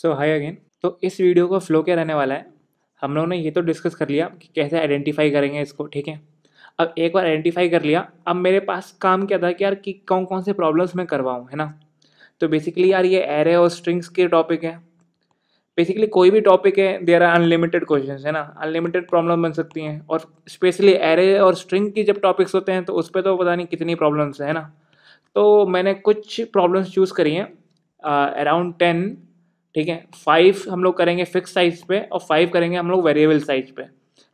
सो हाय again तो इस video का फ्लो क्या रहने वाला है हम लोगों ने ये तो डिस्कस कर लिया कि कैसे आइडेंटिफाई करेंगे इसको ठीक है अब एक बार आइडेंटिफाई कर लिया अब मेरे पास काम क्या था कि यार कि कौन कौन से प्रॉब्लम्स मैं करवाऊँ है ना तो बेसिकली यार ये एरे और स्ट्रिंग्स के टॉपिक है बेसिकली कोई भी टॉपिक है देर आर अनलिमिटेड क्वेश्चन है ना अनलिमिटेड प्रॉब्लम बन सकती हैं और स्पेशली एरे और स्ट्रिंग की जब टॉपिक्स होते हैं तो उस पर तो पता नहीं कितनी प्रॉब्लम्स हैं ना तो मैंने कुछ प्रॉब्लम्स चूज़ करी हैं अराउंड टेन ठीक है फाइव हम लोग करेंगे फिक्स साइज पे और फाइव करेंगे हम लोग वेरिएबल साइज पे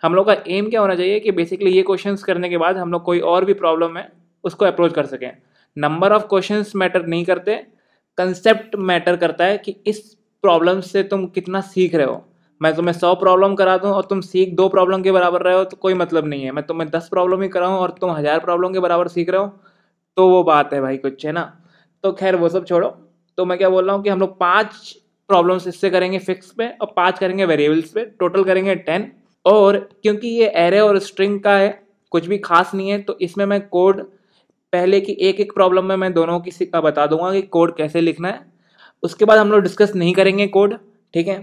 हम लोग का एम क्या होना चाहिए कि बेसिकली ये क्वेश्चन करने के बाद हम लोग कोई और भी प्रॉब्लम है उसको अप्रोच कर सकें नंबर ऑफ क्वेश्चन मैटर नहीं करते कंसेप्ट मैटर करता है कि इस प्रॉब्लम से तुम कितना सीख रहे हो मैं तुम्हें सौ प्रॉब्लम करा दूँ और तुम सीख दो प्रॉब्लम के बराबर रहे हो तो कोई मतलब नहीं है मैं तुम्हें दस प्रॉब्लम ही कराऊँ और तुम हज़ार प्रॉब्लम के बराबर सीख रहे हो तो वो बात है भाई कुछ है ना तो खैर वो सब छोड़ो तो मैं क्या बोल रहा हूँ कि हम लोग पाँच प्रॉब्लम्स इससे करेंगे फिक्स पे और पाँच करेंगे वेरिएबल्स पे टोटल करेंगे टेन और क्योंकि ये एरे और स्ट्रिंग का है कुछ भी खास नहीं है तो इसमें मैं कोड पहले की एक एक प्रॉब्लम में मैं दोनों किसी का बता दूंगा कि कोड कैसे लिखना है उसके बाद हम लोग डिस्कस नहीं करेंगे कोड ठीक है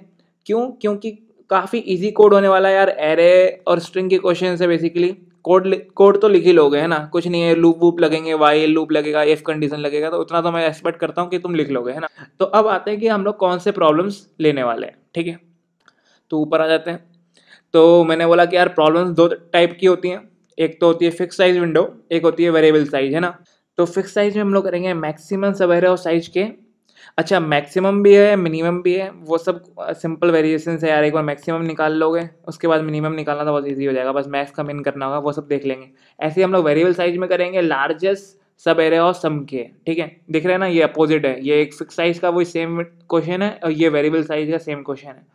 क्यों क्योंकि काफ़ी इजी कोड होने वाला है यार एरे और स्ट्रिंग के क्वेश्चन है बेसिकली कोड कोड तो लिख ही लोगे है ना कुछ नहीं है लूप वूप लगेंगे वाई लूप लगेगा एफ कंडीशन लगेगा तो उतना तो मैं एक्सपेक्ट करता हूँ कि तुम लिख लोगे है ना तो अब आते हैं कि हम लोग कौन से प्रॉब्लम्स लेने वाले हैं ठीक है तो ऊपर आ जाते हैं तो मैंने बोला कि यार प्रॉब्लम्स दो टाइप की होती हैं एक तो होती है फिक्स साइज विंडो एक होती है वेरिएबल साइज है ना तो फिक्स साइज में हम लोग करेंगे मैक्सिमम सवेरे और साइज के अच्छा मैक्सिमम भी है मिनिमम भी है वो सब सिंपल वेरिएशन है यार एक बार मैक्सिमम निकाल लोगे उसके बाद मिनिमम निकालना तो बहुत ईजी हो जाएगा बस मैक्स का मिन करना होगा वो सब देख लेंगे ऐसे ही हम लोग वेरिएबल साइज में करेंगे लार्जेस्ट सब एरे और सम के ठीक है दिख रहे हैं ना ये अपोजिट है ये एक फिक्स साइज का वही सेम क्वेश्चन है और ये वेरिएबल साइज का सेम क्वेश्चन है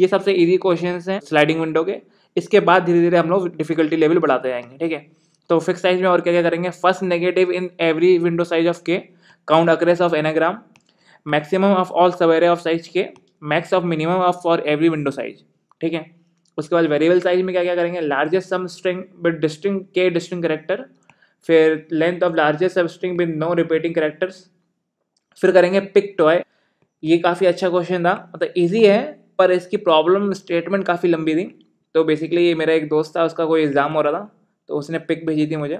ये सबसे ईजी क्वेश्चन हैं स्लाइडिंग विंडो के इसके बाद धीरे धीरे हम लोग डिफिकल्टी लेवल बढ़ाते जाएंगे ठीक है तो फिक्स साइज में और क्या क्या करेंगे first negative in every window size of K count occurrence of anagram maximum of all subarrays of size K max of minimum of for every window size ठीक है उसके बाद वेरिएबल साइज में क्या क्या करेंगे largest substring with distinct K distinct character फिर length of largest substring with no repeating characters फिर करेंगे पिक टॉय ये काफ़ी अच्छा क्वेश्चन था मतलब ईजी है पर इसकी प्रॉब्लम स्टेटमेंट काफ़ी लंबी थी तो बेसिकली ये मेरा एक दोस्त था उसका कोई एग्ज़ाम हो रहा था तो उसने पिक भेजी थी मुझे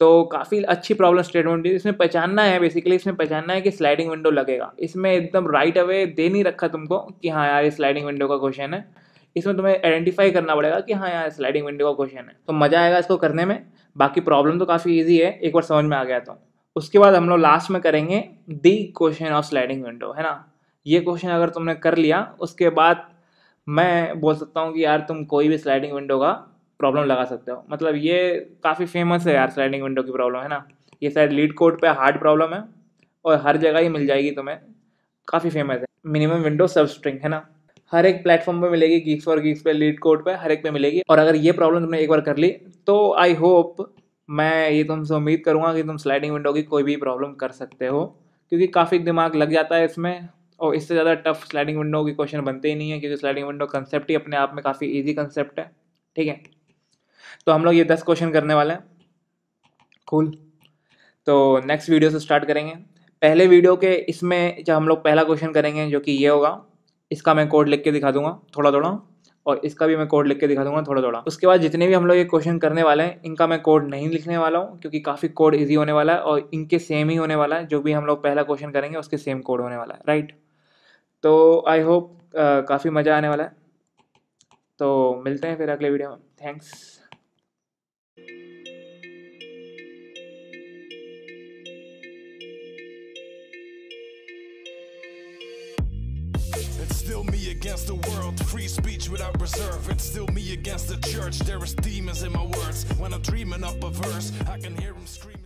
तो काफ़ी अच्छी प्रॉब्लम स्टेटमेंट थी इसमें पहचानना है बेसिकली इसमें पहचानना है कि स्लाइडिंग विंडो लगेगा इसमें एकदम राइट अवे दे नहीं रखा तुमको कि हाँ यार ये स्लाइडिंग विंडो का क्वेश्चन है इसमें तुम्हें आइडेंटिफाई करना पड़ेगा कि हाँ यार स्लाइडिंग विंडो का क्वेश्चन है तो मज़ा आएगा इसको करने में बाकी प्रॉब्लम तो काफ़ी ईजी है एक बार समझ में आ गया तो उसके बाद हम लोग लास्ट में करेंगे the question of sliding window है ना ये क्वेश्चन अगर तुमने कर लिया उसके बाद मैं बोल सकता हूँ कि यार तुम कोई भी स्लाइडिंग विंडो का प्रॉब्लम लगा सकते हो मतलब ये काफ़ी फेमस है यार स्लाइडिंग विंडो की प्रॉब्लम है ना ये शायद लीड कोड पे हार्ड प्रॉब्लम है और हर जगह ही मिल जाएगी तुम्हें काफ़ी फेमस है मिनिमम विंडो सब स्ट्रिंग है ना हर एक प्लेटफॉर्म पे मिलेगी गीक्स फॉर गीक्स पे लीड कोड पे हर एक पे मिलेगी और अगर ये प्रॉब्लम तुमने एक बार कर ली तो आई होप मैं ये तुमसे उम्मीद करूँगा कि तुम स्लाइडिंग विंडो की कोई भी प्रॉब्लम कर सकते हो क्योंकि काफ़ी दिमाग लग जाता है इसमें और इससे ज़्यादा टफ स्लाइडिंग विंडो की क्वेश्चन बनते ही नहीं है क्योंकि स्लाइडिंग विंडो कंसेप्ट ही अपने आप में काफ़ी ईजी कंसेप्ट है ठीक है तो हम लोग ये दस क्वेश्चन करने वाले हैं कूल तो नेक्स्ट वीडियो से स्टार्ट करेंगे पहले वीडियो के इसमें जब हम लोग पहला क्वेश्चन करेंगे जो कि ये होगा इसका मैं कोड लिख के दिखा दूंगा थोड़ा थोड़ा और इसका भी मैं कोड लिख के दिखा दूंगा थोड़ा थोड़ा उसके बाद जितने भी हम लोग ये क्वेश्चन करने वाले हैं इनका मैं कोड नहीं लिखने वाला हूँ क्योंकि काफ़ी कोड ईजी होने वाला है और इनके सेम ही होने वाला है जो भी हम लोग पहला क्वेश्चन करेंगे उसके सेम कोड होने वाला है राइट तो आई होप काफ़ी मज़ा आने वाला है तो मिलते हैं फिर अगले वीडियो में thanks Still me against the world, free speech without reserve. It's still me against the church. There is demons in my words. When I'm dreaming up a verse, I can hear them screaming.